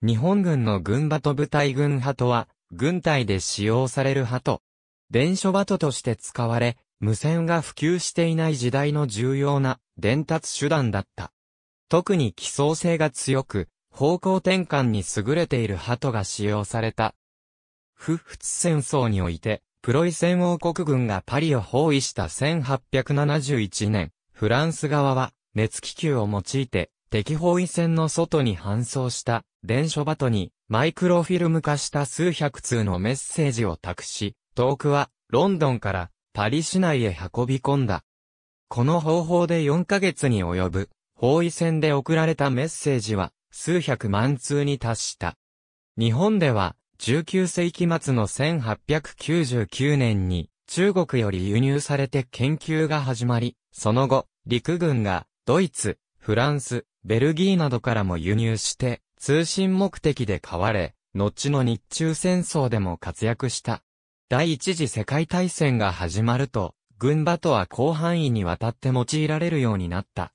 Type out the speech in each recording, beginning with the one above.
日本軍の軍馬と部隊軍派とは、軍隊で使用される派と、伝書鳩として使われ、無線が普及していない時代の重要な伝達手段だった。特に機創性が強く、方向転換に優れている鳩が使用された。不仏戦争において、プロイセン王国軍がパリを包囲した1871年、フランス側は、熱気球を用いて、敵包囲線の外に搬送した電書バトにマイクロフィルム化した数百通のメッセージを託し、遠くはロンドンからパリ市内へ運び込んだ。この方法で4ヶ月に及ぶ包囲線で送られたメッセージは数百万通に達した。日本では19世紀末の1899年に中国より輸入されて研究が始まり、その後陸軍がドイツ、フランス、ベルギーなどからも輸入して、通信目的で買われ、後の日中戦争でも活躍した。第一次世界大戦が始まると、軍馬とは広範囲にわたって用いられるようになった。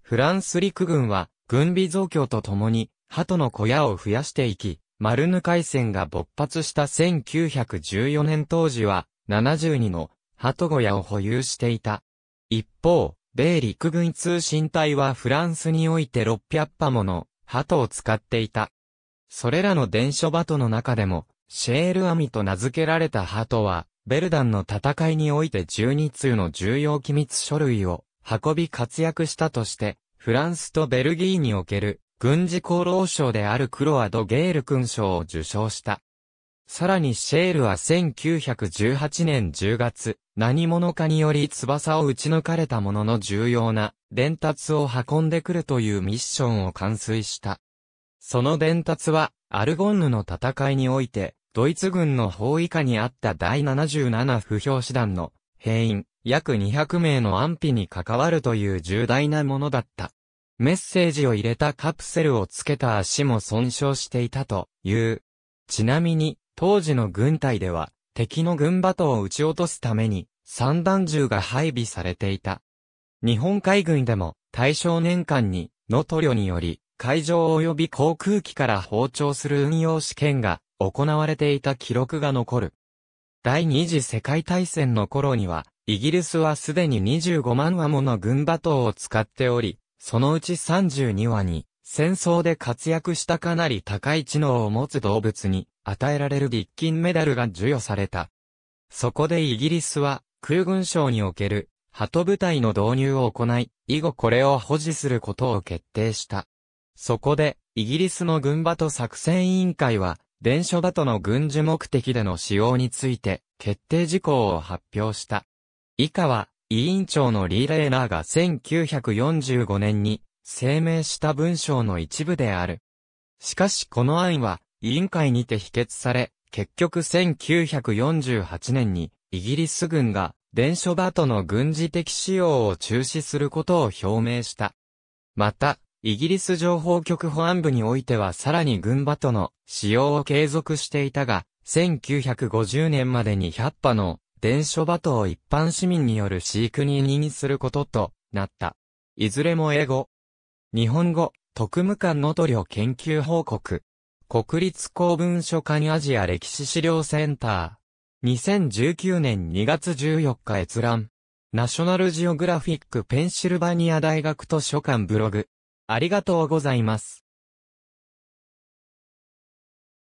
フランス陸軍は、軍備増強とともに、鳩の小屋を増やしていき、マルヌ海戦が勃発した1914年当時は、72の鳩小屋を保有していた。一方、米陸軍通信隊はフランスにおいて600羽もの鳩を使っていた。それらの伝書鳩の中でも、シェール網と名付けられた鳩は、ベルダンの戦いにおいて12通の重要機密書類を運び活躍したとして、フランスとベルギーにおける軍事功労賞であるクロアド・ゲール勲章を受賞した。さらにシェールは1918年10月、何者かにより翼を撃ち抜かれたものの重要な伝達を運んでくるというミッションを完遂した。その伝達は、アルゴンヌの戦いにおいて、ドイツ軍の包囲下にあった第77不評師団の兵員、約200名の安否に関わるという重大なものだった。メッセージを入れたカプセルをつけた足も損傷していたという。ちなみに、当時の軍隊では、敵の軍馬トを撃ち落とすために、散弾銃が配備されていた。日本海軍でも、大正年間に、の塗料により、海上及び航空機から包丁する運用試験が行われていた記録が残る。第二次世界大戦の頃には、イギリスはすでに25万羽もの軍馬刀を使っており、そのうち32羽に戦争で活躍したかなり高い知能を持つ動物に与えられる立金メダルが授与された。そこでイギリスは空軍省における鳩部隊の導入を行い、以後これを保持することを決定した。そこで、イギリスの軍場と作戦委員会は、伝書鳩との軍事目的での使用について、決定事項を発表した。以下は、委員長のリー・レーナーが1945年に、声明した文章の一部である。しかしこの案は、委員会にて否決され、結局1948年に、イギリス軍が、伝書バトの軍事的使用を中止することを表明した。また、イギリス情報局保安部においてはさらに軍バトの使用を継続していたが、1950年までに100波の伝書バトを一般市民による飼育に任にすることとなった。いずれも英語、日本語、特務官の塗料研究報告。国立公文書館アジア歴史資料センター。2019年2月14日閲覧。ナショナルジオグラフィックペンシルバニア大学図書館ブログ。ありがとうございます。